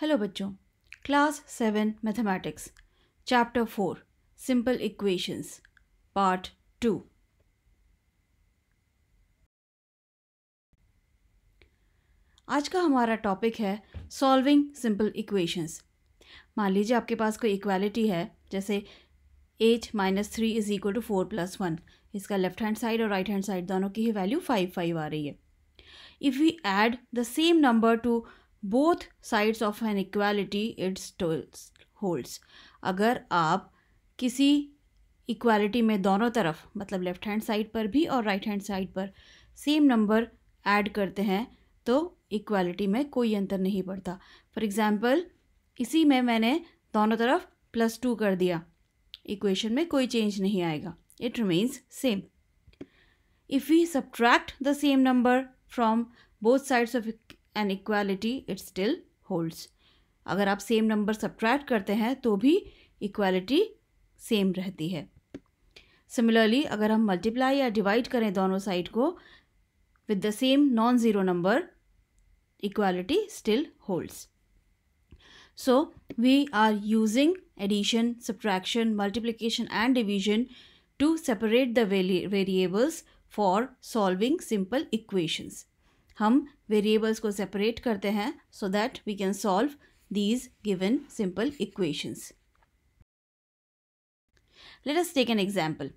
Hello बच्चों class seven mathematics chapter four simple equations part two आज का हमारा टॉपिक है सॉल्विंग सिंपल इक्वेशंस मान लीजिए आपके पास कोई इक्वालिटी है जैसे eight minus three is equal to four plus one इसका लेफ्ट हैंड साइड और राइट हैंड साइड दोनों की ही वैल्यू फाइव फाइव आ रही है if we add the same number to both sides of an equality it's holds अगर आप किसी इक्वालिटी में दोनों तरफ मतलब लेफ़्ट हैंड साइड पर भी और राइट हैंड साइड पर सेम नंबर ऐड करते हैं तो इक्वालिटी में कोई अंतर नहीं पड़ता फॉर एग्ज़ाम्पल इसी में मैंने दोनों तरफ प्लस टू कर दिया इक्वेशन में कोई चेंज नहीं आएगा it remains same if we subtract the same number from both sides of and equality it still holds अगर आप सेम नंबर सब्ट्रैक्ट करते हैं तो भी इक्वालिटी सेम रहती है सिमिलरली अगर हम मल्टीप्लाई या डिवाइड करें दोनों साइड को with the same non zero number equality still holds so we are using addition subtraction multiplication and division to separate the variables for solving simple equations हम variables को separate करते हैं so that we can solve these given simple equations let us take an example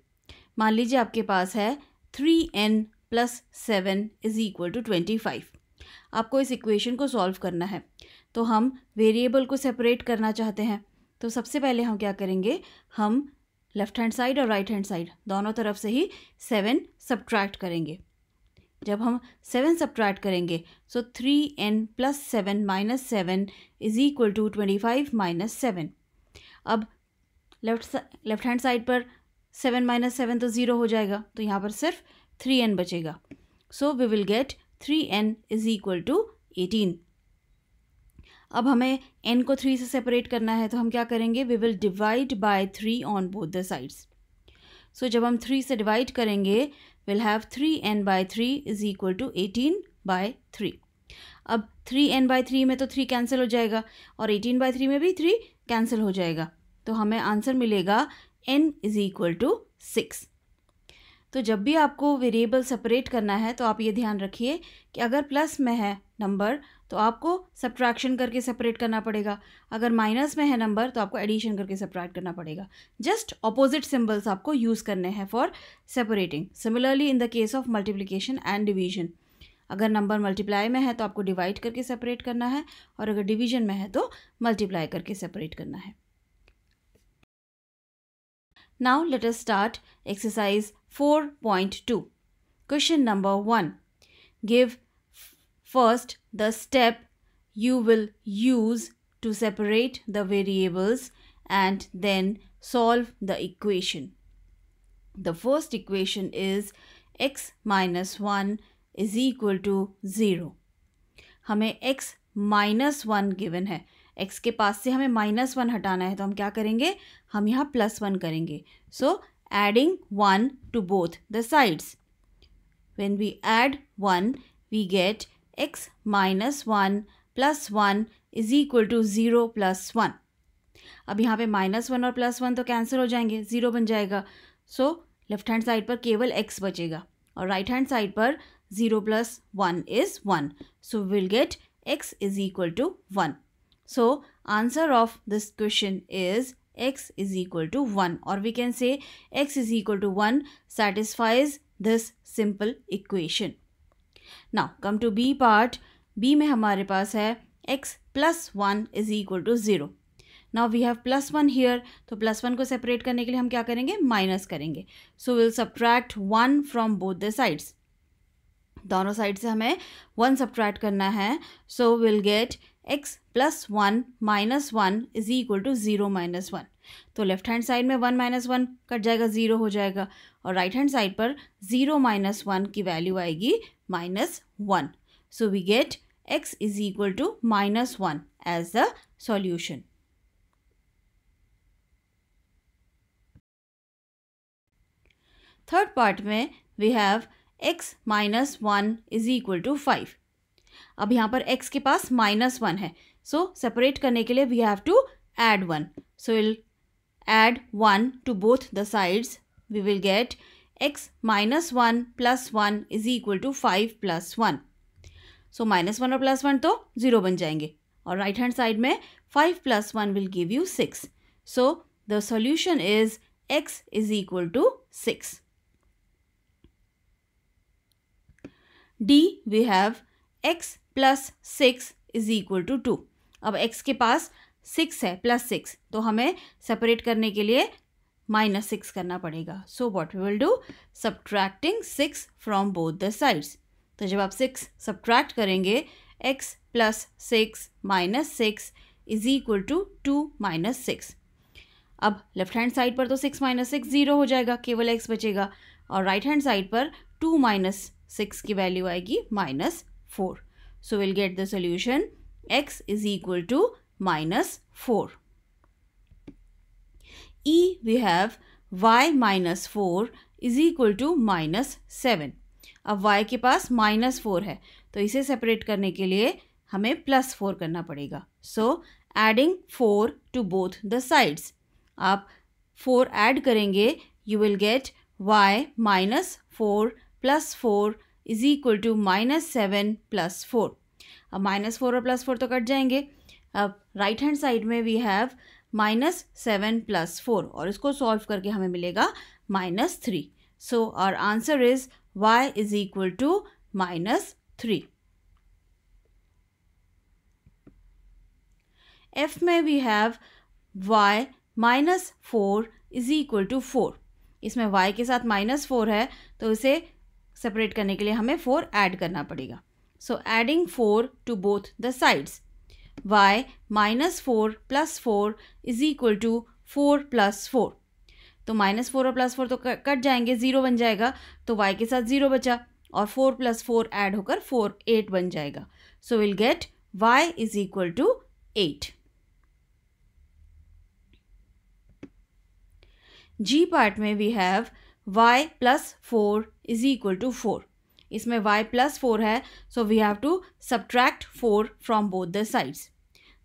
मान लीजिए आपके पास है three n plus seven is equal to twenty five आपको इस इक्वेशन को सॉल्व करना है तो हम वेरिएबल को सेपरेट करना चाहते हैं तो सबसे पहले हम क्या करेंगे हम लेफ़्ट हैंड साइड और राइट हैंड साइड दोनों तरफ से ही सेवन सब्ट्रैक्ट करेंगे जब हम सेवन सब्ट्रैक्ट करेंगे so three n plus seven minus seven is equal to twenty five minus seven अब लेफ्ट लेफ्ट हैंड साइड पर सेवन माइनस सेवन तो ज़ीरो हो जाएगा तो यहाँ पर सिर्फ थ्री एन बचेगा so we will get three n is equal to eighteen अब हमें एन को थ्री से सेपरेट करना है तो हम क्या करेंगे we will divide by three on both the sides so जब हम थ्री से डिवाइड करेंगे will have 3n by 3 is equal to 18 by 3. अब 3n by 3 में तो 3 कैंसिल हो जाएगा और 18 by 3 में भी 3 कैंसिल हो जाएगा तो हमें आंसर मिलेगा n is equal to six तो जब भी आपको वेरिएबल सेपरेट करना है तो आप ये ध्यान रखिए कि अगर प्लस में है नंबर तो आपको सब्ट्रैक्शन करके सेपरेट करना पड़ेगा अगर माइनस में है नंबर तो आपको एडिशन करके सेपरेट करना पड़ेगा जस्ट अपोजिट सिम्बल्स आपको यूज़ करने हैं for separating similarly in the case of multiplication and division अगर नंबर मल्टीप्लाई में है तो आपको डिवाइड करके सेपरेट करना है और अगर डिवीजन में है तो मल्टीप्लाई करके सेपरेट करना है now let us start exercise 4.2. Question number one give first the step you will use to separate the variables and then solve the equation. The first equation is x minus 1 is equal to 0. हमें x one given है x के पास से हमें one हटाना है तो हम क्या करेंगे हम यहाँ one करेंगे So adding one to both the sides. when we add 1 we get x minus 1 plus 1 is equal to 0 plus 1. अब यहाँ पे minus 1 और plus 1 तो cancel हो जाएंगे, 0 बन जाएगा. So, left hand side पर केवल x बचेगा. और right hand side पर 0 plus 1 is 1. So, we'll get x is equal to 1. So, answer of this question is x is equal to 1 or we can say x is equal to 1 satisfies this simple equation. Now come to b part b में हमारे पास है x plus one is equal to zero now we have plus one here तो plus one को separate करने के लिए हम क्या करेंगे माइनस करेंगे so will subtract one from both the sides दोनों साइड से हमें वन सब्ट्रैक्ट करना है so will get x plus one minus one is equal to zero minus one तो लेफ्ट हैंड साइड में वन माइनस वन कट जाएगा zero हो जाएगा और राइट हैंड साइड पर ज़ीरो माइनस वन की वैल्यू आएगी minus 1. So we get x is equal to minus 1 as the solution. Third part में we have x minus one is equal to five अब यहाँ पर x के पास minus one है सो so, separate करने के लिए we have to add one so will add one to both the sides we will get x minus one plus one is equal to five plus one so minus one और plus one तो zero बन जाएंगे और right hand side में five plus one will give you six so the solution is x is equal to six d we have x plus six is equal to two अब x के पास six है plus six तो हमें separate करने के लिए minus six करना पड़ेगा so what we will do subtracting six from both the sides तो जब आप सिक्स सब्ट्रैक्ट करेंगे x plus six minus six is equal to two minus six अब लेफ्ट हैंड साइड पर तो सिक्स माइनस सिक्स ज़ीरो हो जाएगा केवल एक्स बचेगा और राइट हैंड साइड पर टू माइनस सिक्स की वैल्यू आएगी minus four so will get the solution x is equal to minus four e we have y minus four is equal to minus seven अब y के पास minus four है तो इसे separate करने के लिए हमें प्लस फोर करना पड़ेगा so adding four to both the sides आप फोर ऐड करेंगे you will get y minus four plus four is equal to minus seven plus four अब माइनस फोर और प्लस फोर तो कट जाएंगे अब right hand side में we have minus seven plus four और इसको solve करके हमें मिलेगा minus three so our answer is y is equal to minus three f में we have y minus four is equal to four इसमें y के साथ माइनस फोर है तो इसे सेपरेट करने के लिए हमें फोर ऐड करना पड़ेगा so adding four to both the sides y minus four plus four is equal to four plus four तो माइनस फोर और प्लस फोर तो कट जाएंगे ज़ीरो बन जाएगा तो y के साथ ज़ीरो बचा और फोर प्लस फोर ऐड होकर फोर एट बन जाएगा so will get y is equal to eight g part में we have y plus four is equal to four इसमें y प्लस फोर है so we have to subtract four from both the sides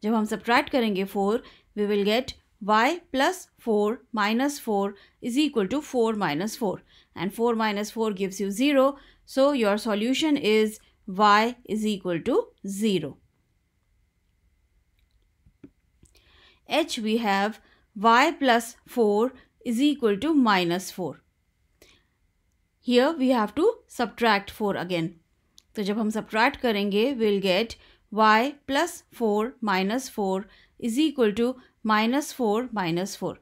जब हम subtract करेंगे four we will get y plus four minus four is equal to four minus four and four minus four gives you zero so your solution is y is equal to zero h we have y plus four is equal to minus four here we have to subtract four again तो जब हम subtract करेंगे will get y plus four minus four is equal to minus four minus four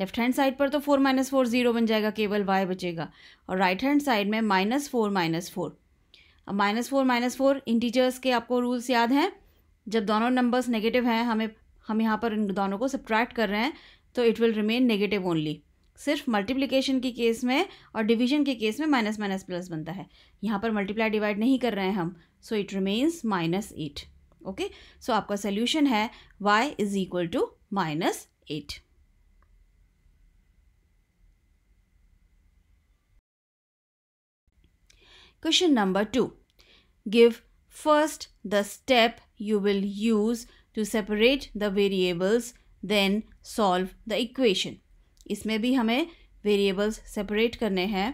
left hand side पर तो four minus four zero बन जाएगा केवल y बचेगा और राइट हैंड साइड में माइनस फोर माइनस फोर अब minus four minus four integers के आपको रूल्स याद हैं जब दोनों नंबर्स नेगेटिव हैं हमें हम यहाँ पर इन दोनों को सब्ट्रैक्ट कर रहे हैं तो it will remain negative only सिर्फ मल्टीप्लिकेशन के केस में और डिवीजन के केस में माइनस माइनस प्लस बनता है यहाँ पर मल्टीप्लाई डिवाइड नहीं कर रहे हैं हम so it remains minus eight okay so आपका सोल्यूशन है y is equal to minus eight question number two give first the step you will use to separate the variables then solve the equation इसमें भी हमें variables separate करने हैं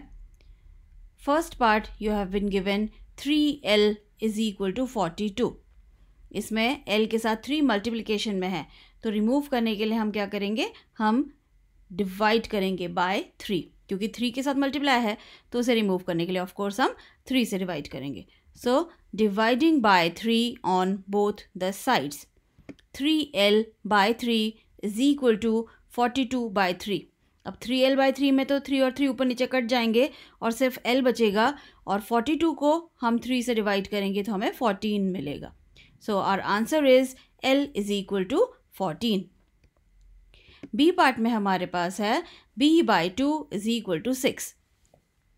first part you have been given three l is equal to forty two इसमें l के साथ three multiplication में है तो रिमूव करने के लिए हम क्या करेंगे हम डिवाइड करेंगे बाय थ्री क्योंकि थ्री के साथ मल्टीप्लाई है तो उसे रिमूव करने के लिए ऑफकोर्स हम थ्री से डिवाइड करेंगे so dividing by three on both the sides three l by three is equal to forty two by three अब थ्री एल बाई थ्री में तो थ्री और थ्री ऊपर नीचे कट जाएंगे और सिर्फ एल बचेगा और फोर्टी टू को हम थ्री से डिवाइड करेंगे तो हमें फोर्टीन मिलेगा so our answer is l is equal to fourteen b part में हमारे पास है b by two is equal to six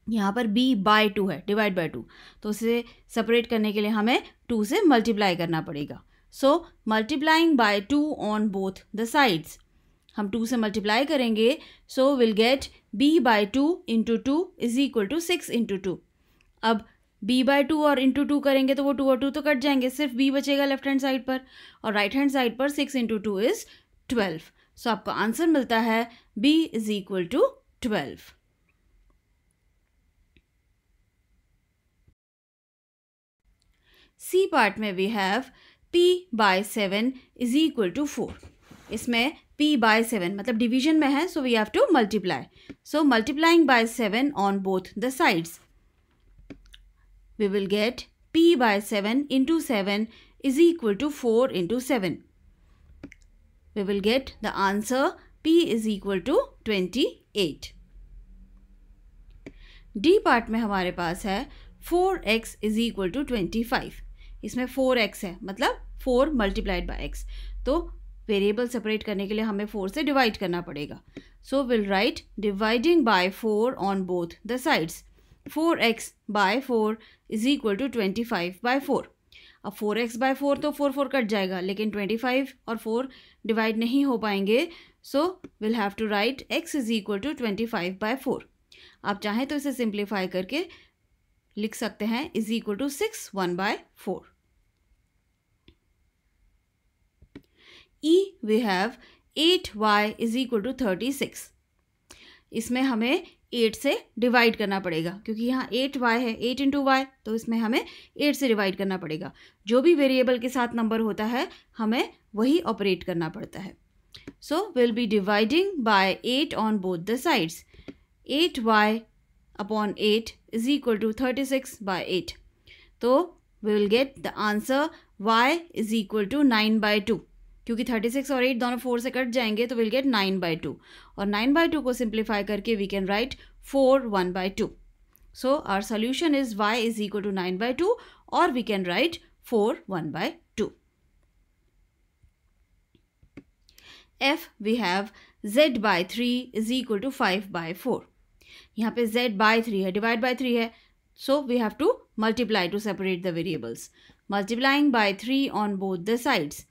यहाँ पर b बाय टू है डिवाइड बाय टू तो उसे सेपरेट करने के लिए हमें टू से मल्टीप्लाई करना पड़ेगा so multiplying by two on both the sides हम टू से मल्टीप्लाई करेंगे so will get b by two into two is equal to six into two अब बी बाय टू और इंटू टू करेंगे तो वो टू और टू तो कट जाएंगे सिर्फ बी बचेगा लेफ्ट हैंड साइड पर और राइट हैंड साइड पर six into two is twelve so आपका आंसर मिलता है b is equal to twelve c part में we have p by seven is equal to four इसमें p बाय सेवन मतलब division में है so we have to multiply so multiplying by seven on both the sides we will get p by seven into seven is equal to four into seven we will get the answer P is equal to 28. D part में हमारे पास है 4x is equal to twenty इसमें 4x है मतलब 4 multiplied by x तो variable separate करने के लिए हमें फोर से डिवाइड करना पड़ेगा so will write dividing by four on both the sides four x by four is equal to twenty five by four अब फोर एक्स बाय फोर तो फोर फोर कट जाएगा लेकिन ट्वेंटी फाइव और four divide नहीं हो पाएंगे so will have to write x is equal to twenty five by four आप चाहें तो इसे सिंप्लीफाई करके लिख सकते हैं is equal to six one by four e we have 8y is equal to thirty six इसमें हमें एट से डिवाइड करना पड़ेगा क्योंकि यहाँ एट वाई है एट इंटू वाई तो इसमें हमें एट से डिवाइड करना पड़ेगा जो भी वेरिएबल के साथ नंबर होता है हमें वही ऑपरेट करना पड़ता है so will be dividing by eight on both the sides eight y upon eight is equal to thirty six by eight तो we will get the answer y is equal to nine by two क्योंकि thirty six और eight दोनों four से cut जाएंगे तो will get nine by two और nine by two को simplify करके we can write four one by two so are solution is y is equal to nine by two और we can write four one by two f we have z by three is equal to five by four यहाँ पे z by three है divide by three है so we have to multiply to separate the variables multiplying by three on both the sides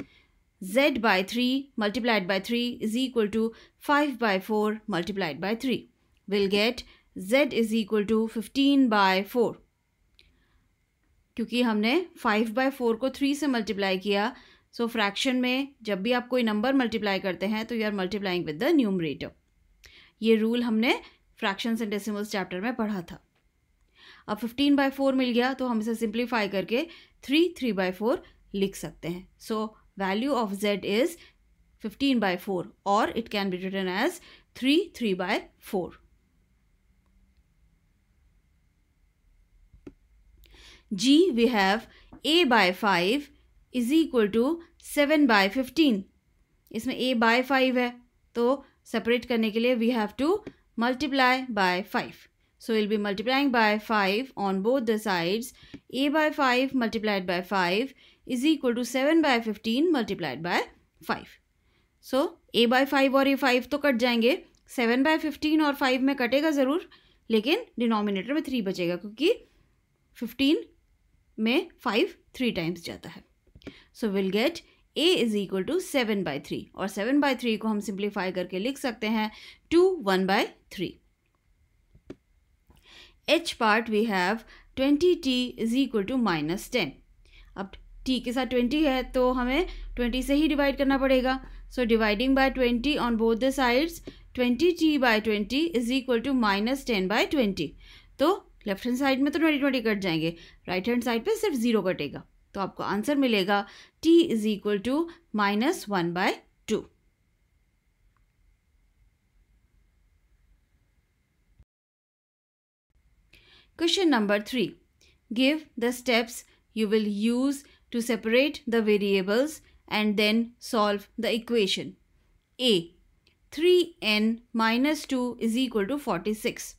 z by 3 multiplied by 3 is equal to 5 by 4 multiplied by 3. We'll get z is equal to 15 by 4. क्योंकि हमने 5 by four को 3 से multiply किया सो so fraction में जब भी आप कोई नंबर मल्टीप्लाई करते हैं तो you are multiplying with the numerator ये रूल हमने फ्रैक्शन एंड डेसिमल्स चैप्टर में पढ़ा था अब 15 बाय फोर मिल गया तो हम इसे सिंप्लीफाई करके 3 3 बाय फोर लिख सकते हैं so so, value of z is 15 by 4 or it can be written as 3 3 by 4. g we have a by 5 is equal to 7 by 15. Isme a by 5 hai. So separate karne ke liye we have to multiply by 5. So we'll be multiplying by 5 on both the sides. a by 5 multiplied by 5 is equal to seven by fifteen multiplied by five so a by five और a five तो cut जाएंगे seven by fifteen और five में कटेगा ज़रूर लेकिन denominator में three बचेगा क्योंकि फिफ्टीन में फाइव थ्री टाइम्स जाता है so will get a is equal to seven by three और सेवन बाय थ्री को हम सिंप्लीफाई करके लिख सकते हैं two one by three h part we have twenty t is equal to minus ten अब टी के साथ ट्वेंटी है तो हमें ट्वेंटी से ही डिवाइड करना पड़ेगा so dividing by twenty on both the sides twenty t by twenty is equal to minus ten by twenty तो लेफ्ट हैंड साइड में तो ट्वेंटी ट्वेंटी कट जाएंगे राइट हैंड साइड पे सिर्फ ज़ीरो कटेगा तो आपको आंसर मिलेगा t is equal to minus one by two question number three give the steps you will use to separate the variables and then solve the equation. A 3n minus 2 is equal to 46.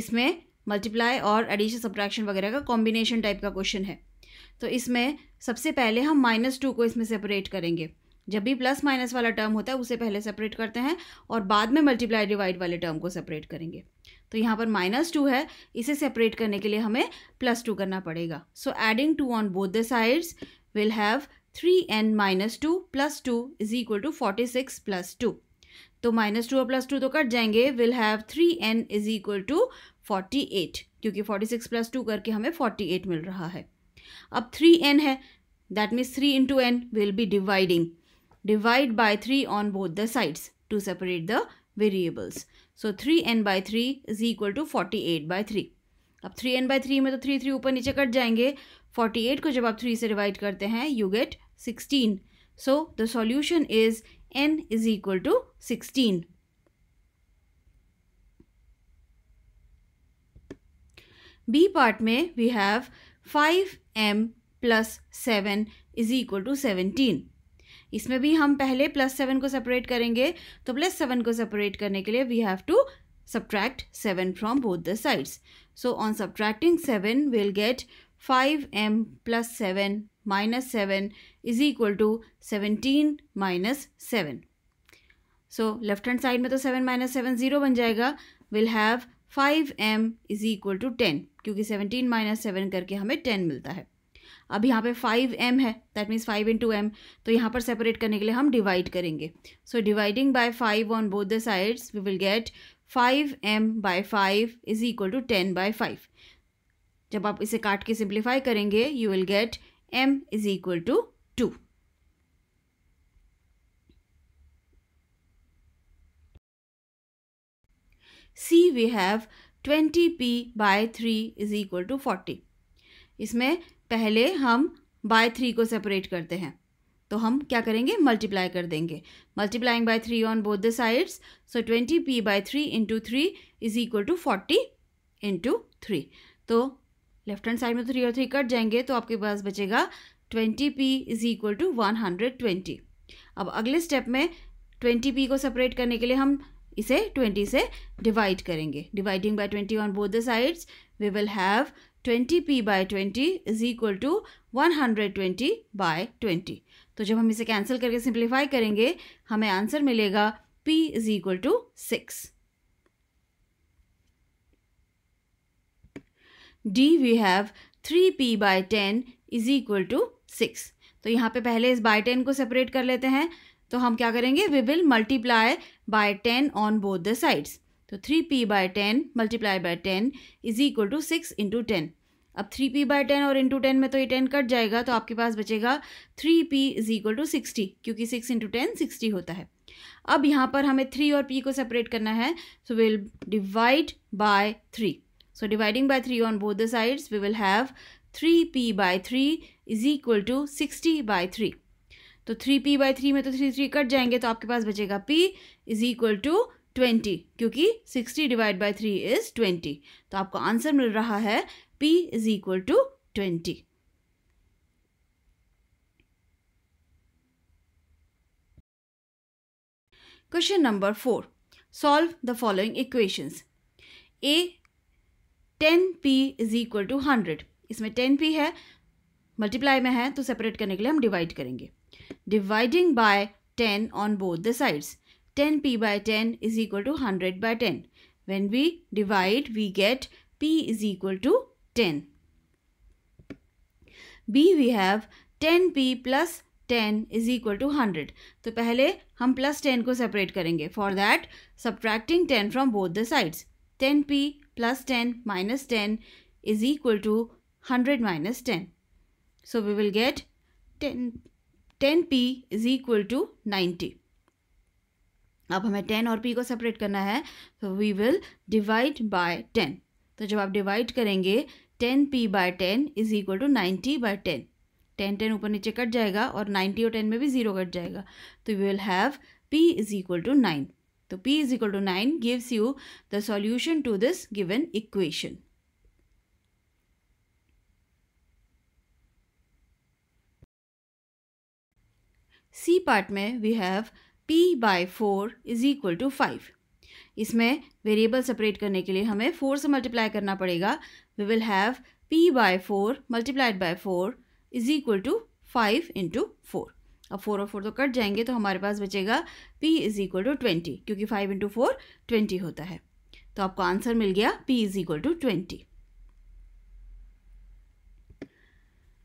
इसमें multiply और addition subtraction वगैरह का combination type का question है तो इसमें सबसे पहले हम माइनस टू को इसमें सेपरेट करेंगे जब भी प्लस माइनस वाला टर्म होता है उसे पहले सेपरेट करते हैं और बाद में मल्टीप्लाई डिवाइड वाले टर्म को सेपरेट करेंगे तो यहाँ पर माइनस टू है इसे सेपरेट करने के लिए हमें प्लस टू करना पड़ेगा so adding two on both the sides will have three n minus two plus two is equal to forty six plus two तो माइनस टू और प्लस टू तो कट जाएंगे will have three n is equal to forty eight क्योंकि forty six plus two करके हमें forty eight मिल रहा है अब थ्री एन है that means three into n will be dividing divide by 3 on both the sides to separate the variables. So 3n by 3 is equal to 48 by 3. अब 3n by 3 में तो 3 3 ऊपर नीचे कट जाएंगे 48 ko jab aap 3 se divide karte हैं you get 16. So the solution is n is equal to 16. B part में we have 5m plus 7 is equal to 17. इसमें भी हम पहले प्लस सेवन को सेपरेट करेंगे तो प्लस सेवन को सेपरेट करने के लिए we have to subtract seven from both the sides so on subtracting seven will get five m plus seven minus seven is equal to seventeen minus seven so left hand side में तो seven minus seven zero बन जाएगा will have five m is equal to ten क्योंकि seventeen minus seven करके हमें ten मिलता है अब यहाँ पे फाइव एम है that means five into M तो यहाँ पर सेपरेट करने के लिए हम डिवाइड करेंगे so dividing by five on both the sides we will get five m by five is equal to ten by five जब आप इसे काट के सिंप्लीफाई करेंगे you will get m is equal to two c we have twenty p by three is equal to forty इसमें पहले हम bye three को सेपरेट करते हैं तो हम क्या करेंगे मल्टीप्लाई कर देंगे multiplying by three on both the sides so twenty p by three into three is equal to forty into three तो लेफ्ट हैंड साइड में थ्री तो और थ्री कट जाएंगे तो आपके पास बचेगा twenty p is equal to one hundred twenty अब अगले स्टेप में ट्वेंटी पी को सेपरेट करने के लिए हम इसे ट्वेंटी से डिवाइड करेंगे dividing by twenty on both the sides we will have twenty p by twenty is equal to one hundred twenty by twenty तो जब हम इसे कैंसिल करके सिंप्लीफाई करेंगे हमें आंसर मिलेगा p is equal to six d we have three p by ten is equal to six तो यहाँ पे पहले इस बाय टेन को सेपरेट कर लेते हैं तो हम क्या करेंगे we will multiply by ten on both the sides तो three p by ten multiply by ten is equal to six into ten अब थ्री पी बाय टेन और इंटू टेन में तो ये टेन कट जाएगा तो आपके पास बचेगा three p is equal to sixty क्योंकि सिक्स इंटू टेन सिक्सटी होता है अब यहाँ पर हमें थ्री और पी को सेपरेट करना है so will divide by three so dividing by three on both the sides we will have three p by three is equal to sixty by three तो थ्री पी बाय थ्री में तो three three cut जाएंगे तो आपके पास बचेगा p is equal to twenty क्योंकि sixty divide by three is twenty तो आपको आंसर मिल रहा है p is equal to twenty question number four solve the following equations. A 10p is equal to hundred इसमें पी है multiply में है तो सेपरेट करने के लिए हम डिवाइड करेंगे dividing by ten on both the sides 10p by 10 is equal to 100 by 10. When we divide, we get p is equal to 10. B we have 10p plus 10 is equal to 100. So, पहले हम plus 10 को separate करेंगे. For that, subtracting 10 from both the sides. 10p plus 10 minus 10 is equal to 100 minus 10. So we will get 10, 10p is equal to 90. अब हमें ten और P को separate करना है तो we will divide by ten तो जब आप डिवाइड करेंगे ten p by ten is equal to ninety by ten ten ten ऊपर नीचे कट जाएगा और नाइन्टी और टेन में भी ज़ीरो कट जाएगा तो we will have p is equal to nine तो p is equal to nine gives you the solution to this given equation c part में we have p by four is equal to five इसमें variable separate करने के लिए हमें four से multiply करना पड़ेगा we will have p by four multiplied by four is equal to five into four अब फोर और फोर तो कट जाएंगे तो हमारे पास बचेगा p is equal to twenty क्योंकि फाइव इंटू फोर ट्वेंटी होता है तो आपको आंसर मिल गया p is equal to twenty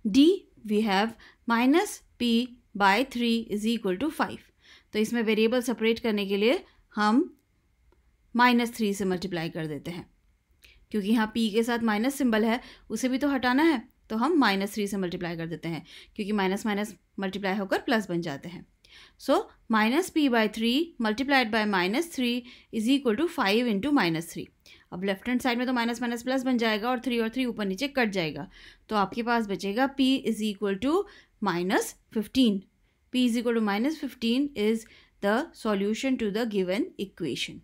d we have minus p by three is equal to five तो इसमें वेरिएबल सेपरेट करने के लिए हम माइनस थ्री से मल्टीप्लाई कर देते हैं क्योंकि यहाँ पी के साथ माइनस सिंबल है उसे भी तो हटाना है तो हम माइनस थ्री से मल्टीप्लाई कर देते हैं क्योंकि माइनस माइनस मल्टीप्लाई होकर प्लस बन जाते हैं so minus p by three multiplied by minus three is equal to five into minus three अब लेफ्ट हैंड साइड में तो माइनस माइनस प्लस बन जाएगा और थ्री और थ्री ऊपर नीचे कट जाएगा तो आपके पास बचेगा p is equal to minus fifteen p is equal to minus 15 is the solution to the given equation.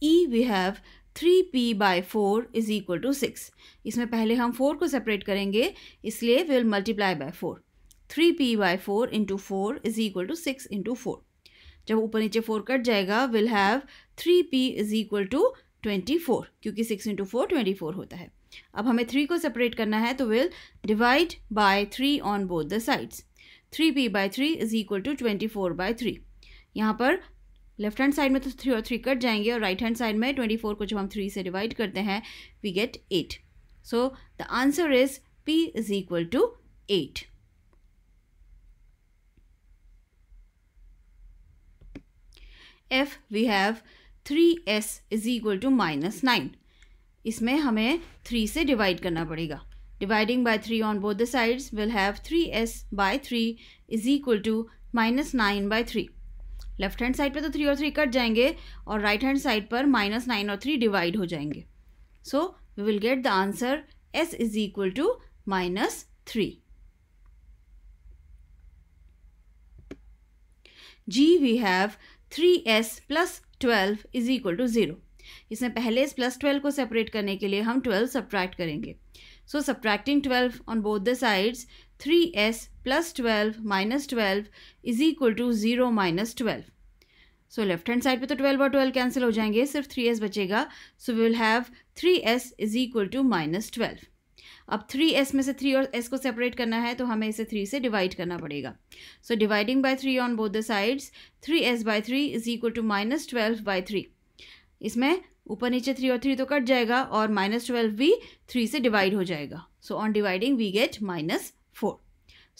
E we have 3p by 4 is equal to 6. इसमें पहले हम 4 को separate करेंगे इसलिए we will multiply by 4. 3p by 4 into 4 is equal to 6 into 4. जब ऊपर नीचे 4 cut जाएगा will have 3p is equal to 24 क्योंकि 6 into 4 24 होता है अब हमें थ्री को सेपरेट करना है तो will divide by three on both the sides three p by three is equal to twenty four by three यहाँ पर लेफ्ट हैंड साइड में तो थ्री और थ्री कट जाएंगे और राइट हैंड साइड में ट्वेंटी फोर को जब हम थ्री से डिवाइड करते हैं we get eight so the answer is p is equal to eight we have three s is equal to minus nine इसमें हमें थ्री से डिवाइड करना पड़ेगा dividing by three on both the sides will have three s by three is equal to minus nine by three left hand side पर तो three और three cut जाएंगे और राइट हैंड साइड पर minus nine और three divide हो जाएंगे so we will get the answer s is equal to minus three g we have three s plus twelve is equal to zero इसमें पहले इस plus twelve को separate करने के लिए हम ट्वेल्व सब्ट्रैक्ट करेंगे so subtracting twelve on both the sides three s plus twelve minus twelve is equal to zero minus twelve so left hand side पे तो ट्वेल्व और ट्वेल्व कैंसिल हो जाएंगे सिर्फ थ्री एस बचेगा so we will have three s is equal to minus twelve अब three s में से थ्री और एस को सेपरेट करना है तो हमें इसे थ्री से डिवाइड करना पड़ेगा so dividing by three on both the sides three s by three is equal to minus twelve by three इसमें ऊपर नीचे थ्री और थ्री तो कट जाएगा और माइनस ट्वेल्व भी थ्री से डिवाइड हो जाएगा so on dividing we get minus four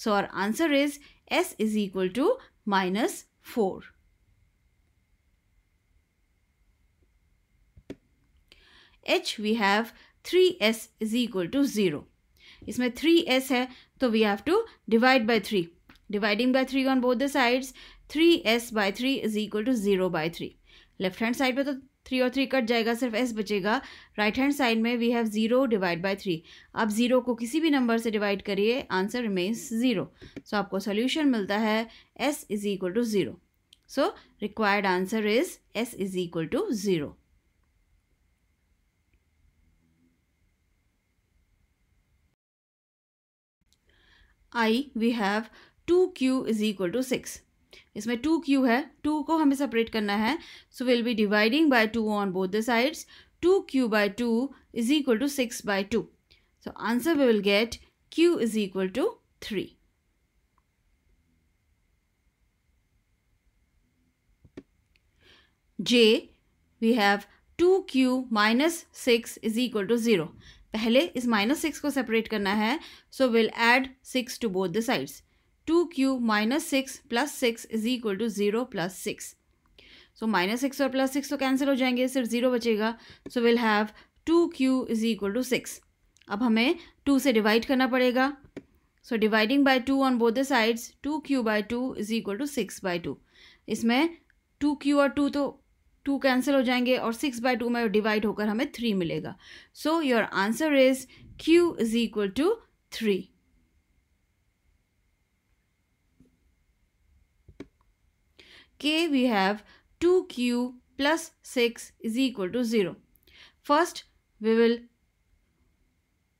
so और answer is s is equal to minus four h we have three s is equal to zero इसमें three s है तो we have to divide by three dividing by three on both the sides three s by three is equal to zero by three left hand side में तो three और three cut जाएगा सिर्फ s बचेगा right hand side में we have zero divide by three आप zero को किसी भी नंबर से डिवाइड करिए आंसर रिमेन्स ज़ीरो सो आपको सोल्यूशन मिलता है s is equal to zero so required answer is s is equal to zero i we have two q is equal to six इसमें two q है two को हमें separate करना है so will be dividing by two on both the sides two q by two is equal to six by two so answer we will get is equal to three j we have two q minus six is equal to zero पहले इस minus six को separate करना है so will add six to both the sides two q minus six plus six is equal to zero plus six so minus six और plus six तो cancel हो जाएंगे सिर्फ ज़ीरो बचेगा so will have two q is equal to six अब हमें two से divide करना पड़ेगा so dividing by two on both the sides two q by two is equal to six by two इसमें टू क्यू और two तो two cancel हो जाएंगे और सिक्स बाय टू में डिवाइड होकर हमें थ्री मिलेगा so your answer is q is equal to three k we have 2q plus 6 is equal to 0. First, we will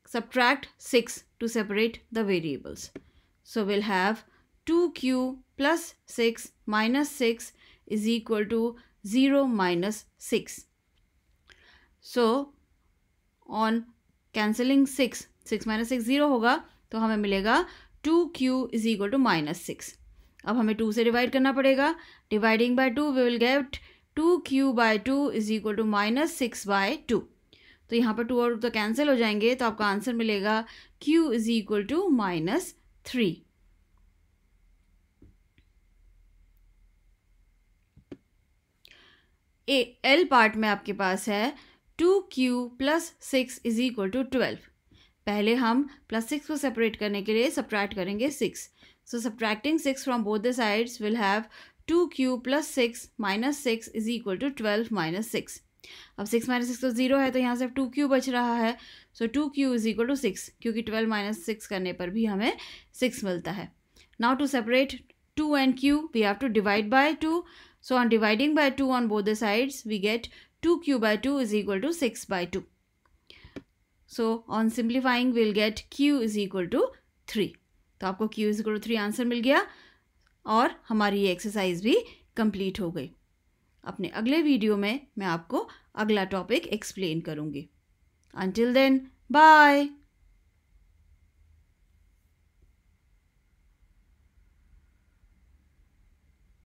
subtract 6 to separate the variables. So, we'll have 2q plus 6 minus 6 is equal to 0 minus 6. So, on cancelling 6, 6 minus 6 0 होगा तो हमें मिलेगा 2q is equal to minus 6. अब हमें two से divide करना पड़ेगा dividing by two we will get two q by two is equal to minus six by two तो यहाँ पर टू और तो कैंसिल हो जाएंगे तो आपका आंसर मिलेगा q is equal to minus three a l part में आपके पास है two q plus six is equal to twelve पहले हम प्लस सिक्स को सेपरेट करने के लिए सप्रैक्ट करेंगे six So subtracting 6 from both the sides will have 2q plus 6 minus 6 is equal to 12 minus 6. अब सिक्स माइनस सिक्स तो zero है तो यहाँ से टू क्यू बच रहा है so two q is equal to six क्योंकि ट्वेल्व माइनस सिक्स करने पर भी हमें सिक्स मिलता है now to separate two and q we have to divide by two so on dividing by two on both the sides we get two q by two is equal to six by two so on simplifying will get q is equal to three तो आपको q is grow three answer मिल गया और हमारी ये exercise भी complete हो गई अपने अगले वीडियो में मैं आपको अगला टॉपिक एक्सप्लेन करूँगी अंटिल देन बाय